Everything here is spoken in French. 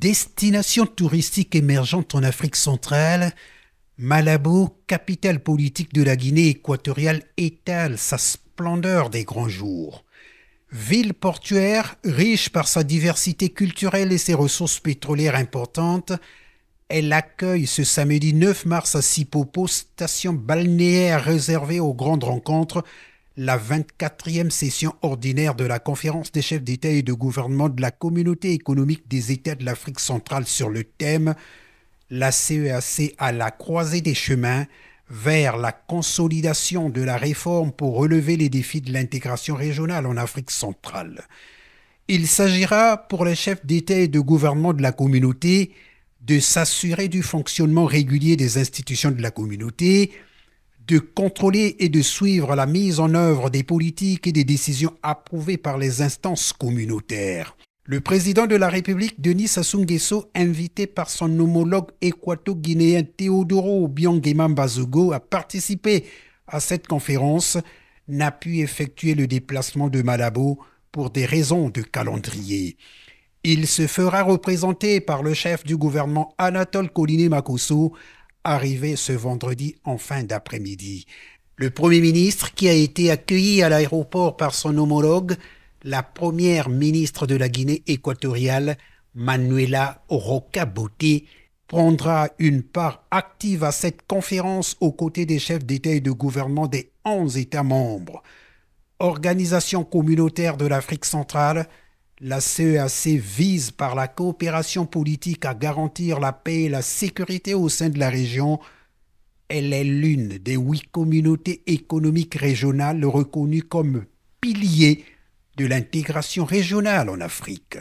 Destination touristique émergente en Afrique centrale, Malabo, capitale politique de la Guinée équatoriale, étale sa splendeur des grands jours. Ville portuaire, riche par sa diversité culturelle et ses ressources pétrolières importantes, elle accueille ce samedi 9 mars à Sipopo, station balnéaire réservée aux grandes rencontres, la 24e session ordinaire de la conférence des chefs d'État et de gouvernement de la communauté économique des États de l'Afrique centrale sur le thème La CEAC e à la croisée des chemins vers la consolidation de la réforme pour relever les défis de l'intégration régionale en Afrique centrale. Il s'agira pour les chefs d'État et de gouvernement de la communauté de s'assurer du fonctionnement régulier des institutions de la communauté, de contrôler et de suivre la mise en œuvre des politiques et des décisions approuvées par les instances communautaires. Le président de la République, Denis Sassou invité par son homologue équato-guinéen Theodoro Biongeman Bazogo à participer à cette conférence, n'a pu effectuer le déplacement de Malabo pour des raisons de calendrier. Il se fera représenter par le chef du gouvernement Anatole Coliné Makosso arrivé ce vendredi en fin d'après-midi. Le Premier ministre, qui a été accueilli à l'aéroport par son homologue, la première ministre de la Guinée équatoriale, Manuela oroka prendra une part active à cette conférence aux côtés des chefs d'État et de gouvernement des 11 États membres. Organisation communautaire de l'Afrique centrale, la CEAC e vise par la coopération politique à garantir la paix et la sécurité au sein de la région. Elle est l'une des huit communautés économiques régionales reconnues comme pilier de l'intégration régionale en Afrique.